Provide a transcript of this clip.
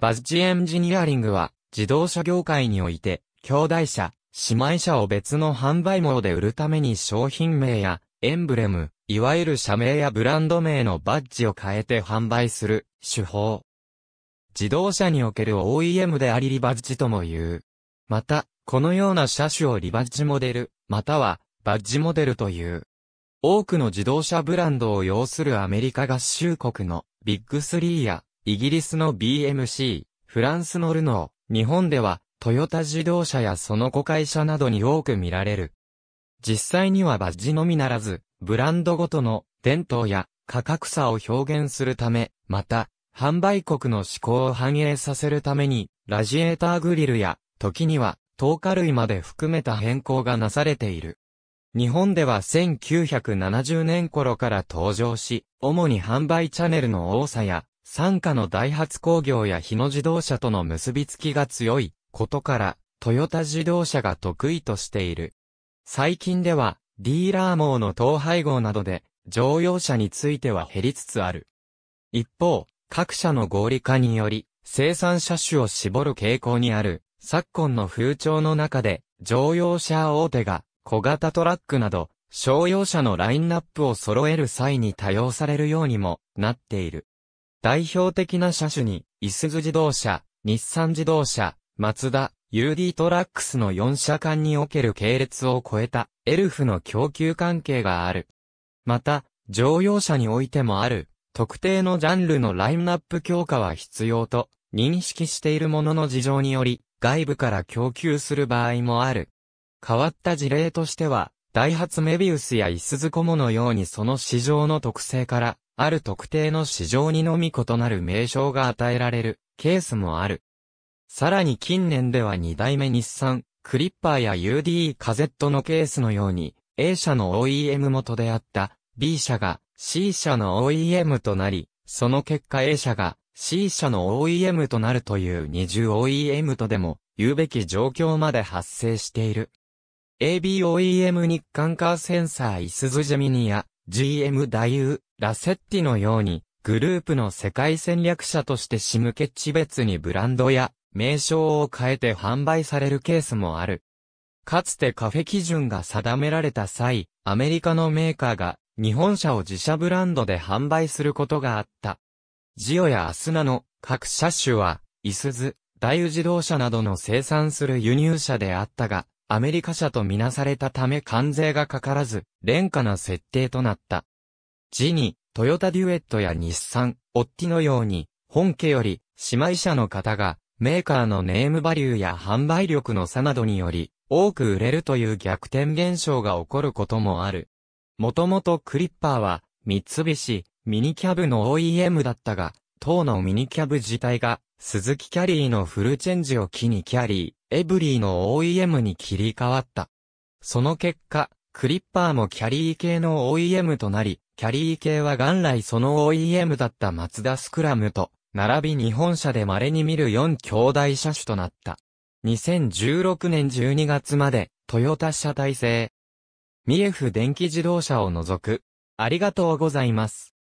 バッジエンジニアリングは、自動車業界において、兄弟車、姉妹車を別の販売網で売るために商品名や、エンブレム、いわゆる社名やブランド名のバッジを変えて販売する、手法。自動車における OEM でありリバッジとも言う。また、このような車種をリバッジモデル、または、バッジモデルという。多くの自動車ブランドを要するアメリカ合衆国のビッグスリーやイギリスの BMC、フランスのルノー、日本では、トヨタ自動車やその子会社などに多く見られる。実際にはバッジのみならず、ブランドごとの伝統や価格差を表現するため、また、販売国の思考を反映させるために、ラジエーターグリルや、時には、透過類まで含めた変更がなされている。日本では1970年頃から登場し、主に販売チャンネルの多さや、参加のダイハツ工業や日野自動車との結びつきが強いことから、トヨタ自動車が得意としている。最近では、ディーラー網の統廃合などで、乗用車については減りつつある。一方、各社の合理化により、生産車種を絞る傾向にある、昨今の風潮の中で、乗用車大手が、小型トラックなど、商用車のラインナップを揃える際に多用されるようにもなっている。代表的な車種に、イスズ自動車、日産自動車、マツダ、UD トラックスの4車間における系列を超えた、エルフの供給関係がある。また、乗用車においてもある、特定のジャンルのラインナップ強化は必要と、認識しているものの事情により、外部から供給する場合もある。変わった事例としては、ダイハツメビウスやイスズコモのようにその市場の特性から、ある特定の市場にのみ異なる名称が与えられるケースもある。さらに近年では2代目日産、クリッパーや u d カゼットのケースのように、A 社の OEM 元であった B 社が C 社の OEM となり、その結果 A 社が C 社の OEM となるという二重 OEM とでも言うべき状況まで発生している。ABOEM 日韓カーセンサーイスズジェミニア GM ダユラセッティのように、グループの世界戦略者として仕向け地別にブランドや名称を変えて販売されるケースもある。かつてカフェ基準が定められた際、アメリカのメーカーが日本車を自社ブランドで販売することがあった。ジオやアスナの各車種は、イスズ、大油自動車などの生産する輸入車であったが、アメリカ車とみなされたため関税がかからず、廉価な設定となった。次に、トヨタデュエットや日産、オッティのように、本家より、姉妹車の方が、メーカーのネームバリューや販売力の差などにより、多く売れるという逆転現象が起こることもある。もともとクリッパーは、三菱、ミニキャブの OEM だったが、当のミニキャブ自体が、鈴木キャリーのフルチェンジを機にキャリー、エブリーの OEM に切り替わった。その結果、クリッパーもキャリー系の OEM となり、キャリー系は元来その OEM だったマツダスクラムと、並び日本車で稀に見る4兄弟車種となった。2016年12月まで、トヨタ車体制。ミエフ電気自動車を除く。ありがとうございます。